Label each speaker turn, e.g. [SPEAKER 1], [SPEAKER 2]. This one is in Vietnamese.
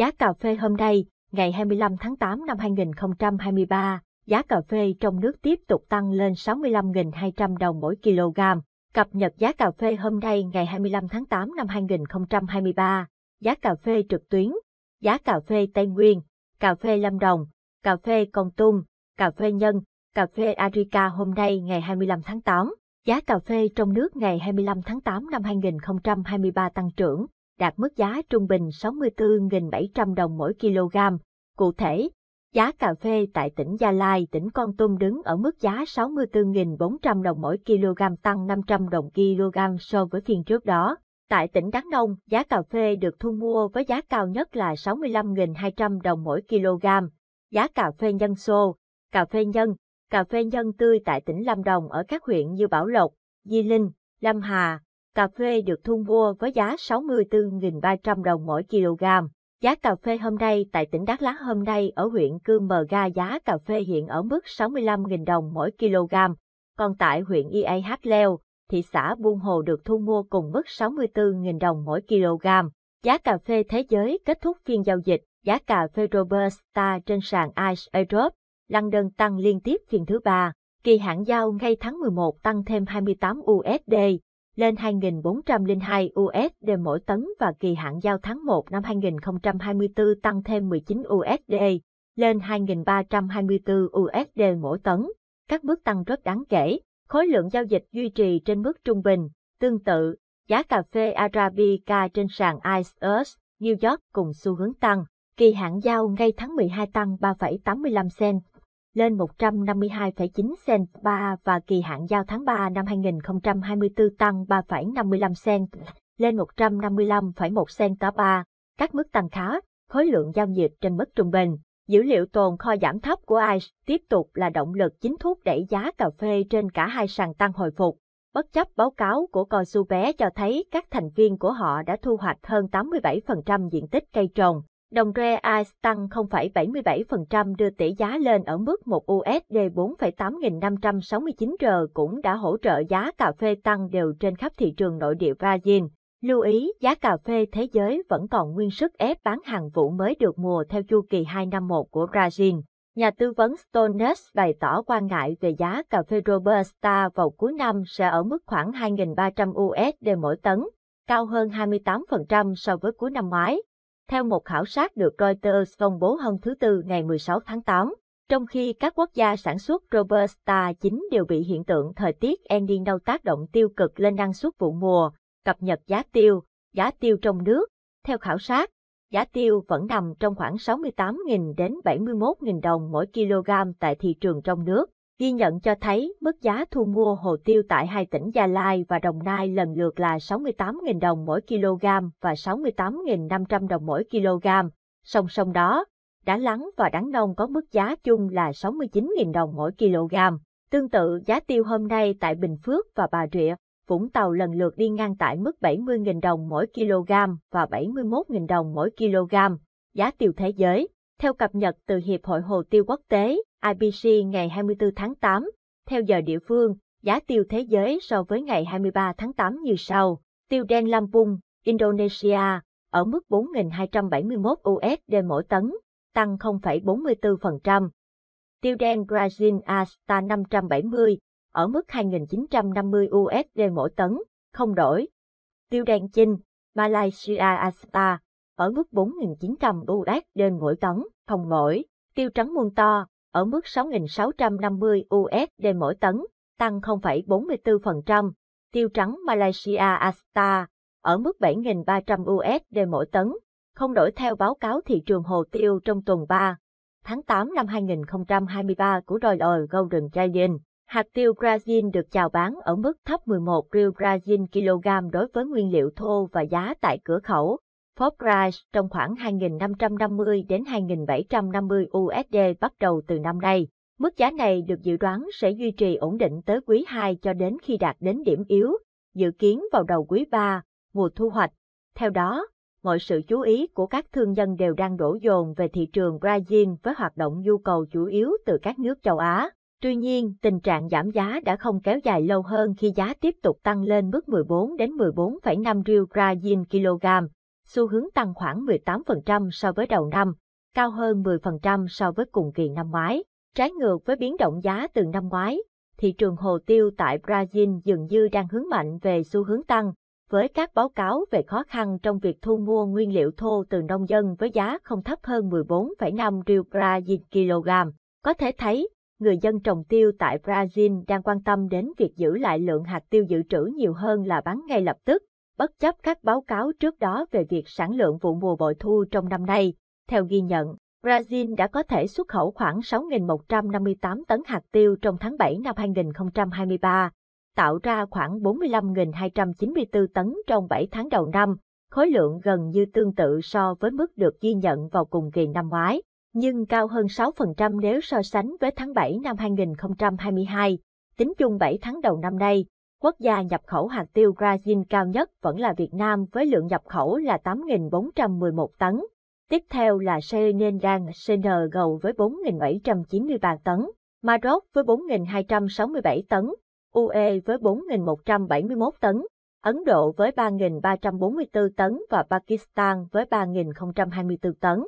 [SPEAKER 1] Giá cà phê hôm nay, ngày 25 tháng 8 năm 2023, giá cà phê trong nước tiếp tục tăng lên 65.200 đồng mỗi kg. Cập nhật giá cà phê hôm nay ngày 25 tháng 8 năm 2023, giá cà phê trực tuyến, giá cà phê Tây Nguyên, cà phê Lâm Đồng, cà phê Con Tum, cà phê Nhân, cà phê Arica hôm nay ngày 25 tháng 8. Giá cà phê trong nước ngày 25 tháng 8 năm 2023 tăng trưởng đạt mức giá trung bình 64.700 đồng mỗi kg. Cụ thể, giá cà phê tại tỉnh Gia Lai, tỉnh Con Tum đứng ở mức giá 64.400 đồng mỗi kg tăng 500 đồng kg so với phiên trước đó. Tại tỉnh Đắk Nông, giá cà phê được thu mua với giá cao nhất là 65.200 đồng mỗi kg. Giá cà phê nhân xô, cà phê nhân, cà phê nhân tươi tại tỉnh Lâm Đồng ở các huyện như Bảo Lộc, Di Linh, Lâm Hà, cà phê được thu mua với giá 64.300 đồng mỗi kg. Giá cà phê hôm nay tại tỉnh Đắk Lắk hôm nay ở huyện Cư Mờ Ga giá cà phê hiện ở mức 65.000 đồng mỗi kg, còn tại huyện IAH Leo, thị xã Buôn Hồ được thu mua cùng mức 64.000 đồng mỗi kg. Giá cà phê thế giới kết thúc phiên giao dịch, giá cà phê Robusta trên sàn Ice Europe, đơn tăng liên tiếp phiên thứ ba, kỳ hạn giao ngay tháng 11 tăng thêm 28 USD, lên 2.402 USD mỗi tấn và kỳ hạn giao tháng 1 năm 2024 tăng thêm 19 USD, lên 2.324 USD mỗi tấn. Các bước tăng rất đáng kể, khối lượng giao dịch duy trì trên mức trung bình. Tương tự, giá cà phê Arabica trên sàn ICE US New York cùng xu hướng tăng, kỳ hạn giao ngay tháng 12 tăng 3,85 cent lên 152,9 cent ba và kỳ hạn giao tháng 3 năm 2024 tăng 3,55 cent lên 155,1 cent ba. Các mức tăng khá, khối lượng giao dịch trên mức trung bình. Dữ liệu tồn kho giảm thấp của ICE tiếp tục là động lực chính thúc đẩy giá cà phê trên cả hai sàn tăng hồi phục. Bất chấp báo cáo của Cò Bé cho thấy các thành viên của họ đã thu hoạch hơn 87% diện tích cây trồng, đồng Real tăng 0,77% đưa tỷ giá lên ở mức 1 USD 4,8569 r cũng đã hỗ trợ giá cà phê tăng đều trên khắp thị trường nội địa Brazil. Lưu ý, giá cà phê thế giới vẫn còn nguyên sức ép bán hàng vụ mới được mùa theo chu kỳ 2 năm 1 của Brazil. Nhà tư vấn Stones bày tỏ quan ngại về giá cà phê Robusta vào cuối năm sẽ ở mức khoảng 2.300 USD mỗi tấn, cao hơn 28% so với cuối năm ngoái theo một khảo sát được Reuters công bố hôm thứ Tư ngày 16 tháng 8. Trong khi các quốc gia sản xuất Robusta chính đều bị hiện tượng thời tiết El Nino tác động tiêu cực lên năng suất vụ mùa, cập nhật giá tiêu, giá tiêu trong nước. Theo khảo sát, giá tiêu vẫn nằm trong khoảng 68.000 đến 71.000 đồng mỗi kg tại thị trường trong nước. Ghi nhận cho thấy mức giá thu mua hồ tiêu tại hai tỉnh Gia Lai và Đồng Nai lần lượt là 68.000 đồng mỗi kg và 68.500 đồng mỗi kg. Song song đó, đá lắng và đắng nông có mức giá chung là 69.000 đồng mỗi kg. Tương tự giá tiêu hôm nay tại Bình Phước và Bà Rịa, Vũng Tàu lần lượt đi ngang tại mức 70.000 đồng mỗi kg và 71.000 đồng mỗi kg. Giá tiêu thế giới theo cập nhật từ Hiệp hội Hồ tiêu Quốc tế, IPC ngày 24 tháng 8, theo giờ địa phương, giá tiêu thế giới so với ngày 23 tháng 8 như sau. Tiêu đen Lampung, Indonesia, ở mức 4.271 USD mỗi tấn, tăng 0,44%. Tiêu đen Brazil Asta 570, ở mức 2.950 USD mỗi tấn, không đổi. Tiêu đen Chinh, Malaysia Asta, ở mức 4.900 USD mỗi tấn, không mỗi, tiêu trắng muôn to, ở mức 6.650 USD mỗi tấn, tăng 0,44%, tiêu trắng Malaysia Asta, ở mức 7.300 USD mỗi tấn, không đổi theo báo cáo thị trường hồ tiêu trong tuần 3. Tháng 8 năm 2023 của Royal Golden Giant, hạt tiêu Brazil được chào bán ở mức thấp 11 real Brazil kg đối với nguyên liệu thô và giá tại cửa khẩu, Ford Price trong khoảng 2.550 đến 2.750 USD bắt đầu từ năm nay. Mức giá này được dự đoán sẽ duy trì ổn định tới quý 2 cho đến khi đạt đến điểm yếu, dự kiến vào đầu quý 3, mùa thu hoạch. Theo đó, mọi sự chú ý của các thương nhân đều đang đổ dồn về thị trường Brazil với hoạt động nhu cầu chủ yếu từ các nước châu Á. Tuy nhiên, tình trạng giảm giá đã không kéo dài lâu hơn khi giá tiếp tục tăng lên mức 14 đến 14,5 riêu Brazil kg, xu hướng tăng khoảng 18% so với đầu năm, cao hơn 10% so với cùng kỳ năm ngoái. Trái ngược với biến động giá từ năm ngoái, thị trường hồ tiêu tại Brazil dường như đang hướng mạnh về xu hướng tăng, với các báo cáo về khó khăn trong việc thu mua nguyên liệu thô từ nông dân với giá không thấp hơn 14,5 riêu Brazil kg. Có thể thấy, người dân trồng tiêu tại Brazil đang quan tâm đến việc giữ lại lượng hạt tiêu dự trữ nhiều hơn là bán ngay lập tức bất chấp các báo cáo trước đó về việc sản lượng vụ mùa bội thu trong năm nay. Theo ghi nhận, Brazil đã có thể xuất khẩu khoảng 6.158 tấn hạt tiêu trong tháng 7 năm 2023, tạo ra khoảng 45.294 tấn trong 7 tháng đầu năm, khối lượng gần như tương tự so với mức được ghi nhận vào cùng kỳ năm ngoái, nhưng cao hơn 6% nếu so sánh với tháng 7 năm 2022. Tính chung 7 tháng đầu năm nay, Quốc gia nhập khẩu hạt tiêu Brazil cao nhất vẫn là Việt Nam với lượng nhập khẩu là 8.411 tấn. Tiếp theo là Senegal CNG với 4.793 tấn, Maroc với 4.267 tấn, UE với 4.171 tấn, Ấn Độ với 3.344 tấn và Pakistan với 3.024 tấn.